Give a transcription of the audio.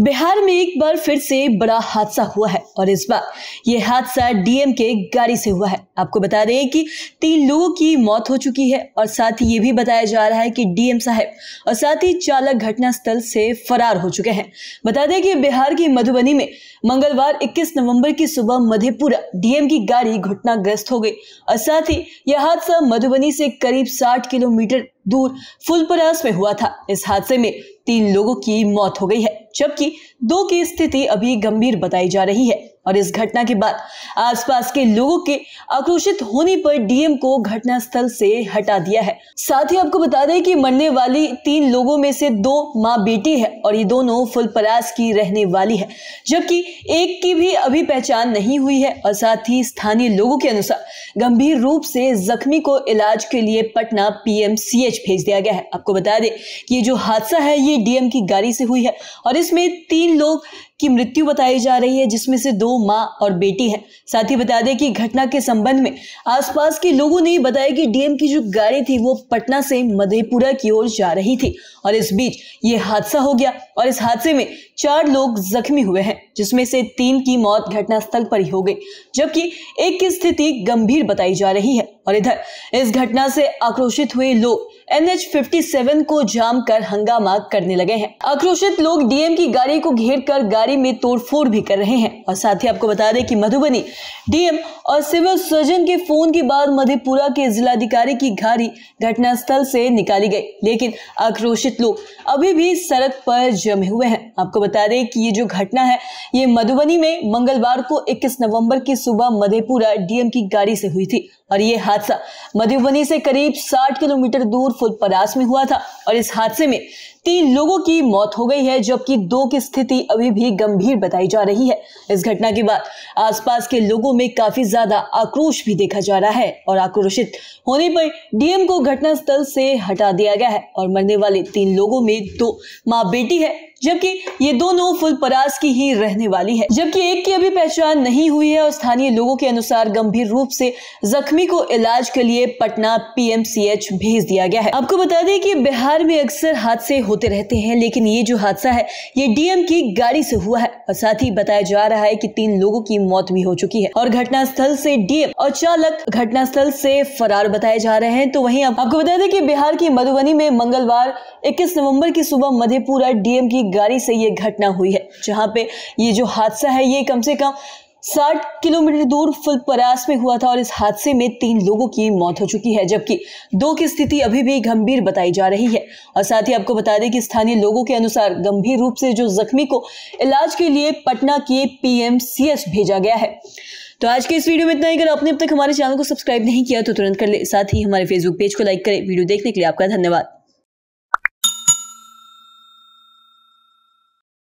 बिहार में एक बार फिर से बड़ा हादसा हुआ है और इस बार ये हादसा डीएम के गाड़ी से हुआ है आपको बता दें कि तीन लोगों की मौत हो चुकी है और साथ ही ये भी बताया जा रहा है कि डीएम साहब और साथ ही चालक घटनास्थल से फरार हो चुके हैं बता दें कि बिहार की मधुबनी में मंगलवार 21 नवंबर की सुबह मधेपुरा डीएम की गाड़ी घटनाग्रस्त हो गई और साथ ही यह हादसा मधुबनी से करीब साठ किलोमीटर दूर फुलपरास में हुआ था इस हादसे में तीन लोगों की मौत हो गई है जबकि दो की स्थिति अभी गंभीर बताई जा रही है और इस घटना के बाद आसपास के लोगों के आक्रोशित होने पर डीएम को घटनास्थल से हटा दिया है साथ ही आपको बता दें कि मरने वाली तीन लोगों में से दो माँ बेटी है और ये दोनों फुलपरास की रहने वाली है जबकि एक की भी अभी पहचान नहीं हुई है और साथ ही स्थानीय लोगों के अनुसार गंभीर रूप से जख्मी को इलाज के लिए पटना पीएमसीएच भेज दिया गया है आपको बता दें कि ये जो हादसा है ये डीएम की गाड़ी से हुई है और इसमें तीन लोग की मृत्यु बताई जा रही है जिसमें से दो माँ और बेटी है साथ ही बता दें कि घटना के संबंध में आसपास के लोगों ने बताया कि डीएम की जो गाड़ी थी वो पटना से मधेपुरा की ओर जा रही थी और इस बीच ये हादसा हो गया और इस हादसे में चार लोग जख्मी हुए हैं जिसमें से तीन की मौत घटनास्थल पर ही हो गई जबकि एक की स्थिति गंभीर बताई जा रही है और इधर इस घटना से आक्रोशित हुए लोग एन एच को जाम कर हंगामा करने लगे हैं आक्रोशित लोग डीएम की गाड़ी को घेर कर गाड़ी में तोड़फोड़ भी कर रहे हैं और साथ ही आपको बता दें कि मधुबनी डीएम और सिविल सर्जन के फोन के बाद मधेपुरा के जिलाधिकारी की गाड़ी घटनास्थल से निकाली गई लेकिन आक्रोशित लोग अभी भी सड़क पर जमे हुए हैं आपको बता दें कि ये जो घटना है ये मधुबनी में मंगलवार को 21 नवंबर की सुबह मधेपुरा डीएम की गाड़ी से हुई थी और ये हादसा मधुबनी से करीब 60 किलोमीटर दूर फुलपरास में हुआ था और इस हादसे में तीन लोगों की मौत हो गई है जबकि दो की स्थिति अभी भी गंभीर बताई जा रही है इस घटना के बाद आसपास के लोगों में काफी ज्यादा आक्रोश भी देखा जा रहा है और आक्रोशित होने पर डीएम को घटनास्थल से हटा दिया गया है और मरने वाले तीन लोगों में दो माँ बेटी है जबकि ये दोनों फुलपरास की ही रहने वाली है जबकि एक की अभी पहचान नहीं हुई है और स्थानीय लोगों के अनुसार गंभीर रूप से जख्मी को इलाज के लिए पटना पीएमसीएच भेज दिया गया है आपको बता दें कि बिहार में अक्सर हादसे होते रहते हैं लेकिन ये जो हादसा है ये डीएम की गाड़ी से हुआ है और साथ ही बताया जा रहा है कि तीन लोगों की मौत भी हो चुकी है और घटना स्थल से डीएम और चालक घटना स्थल से फरार बताए जा रहे हैं तो वहीं आपको बता दें कि बिहार की मधुबनी में मंगलवार 21 नवंबर की सुबह मधेपुरा डीएम की गाड़ी से ये घटना हुई है जहाँ पे ये जो हादसा है ये कम से कम साठ किलोमीटर दूर फुलपरास में हुआ था और इस हादसे में तीन लोगों की मौत हो चुकी है जबकि दो की स्थिति अभी भी गंभीर बताई जा रही है और साथ ही आपको बता दें कि स्थानीय लोगों के अनुसार गंभीर रूप से जो जख्मी को इलाज के लिए पटना के पीएमसीएच भेजा गया है तो आज के इस वीडियो में इतना ही अगर आपने अब तक हमारे चैनल को सब्सक्राइब नहीं किया तो तुरंत कर ले साथ ही हमारे फेसबुक पेज को लाइक करें वीडियो देखने के लिए आपका धन्यवाद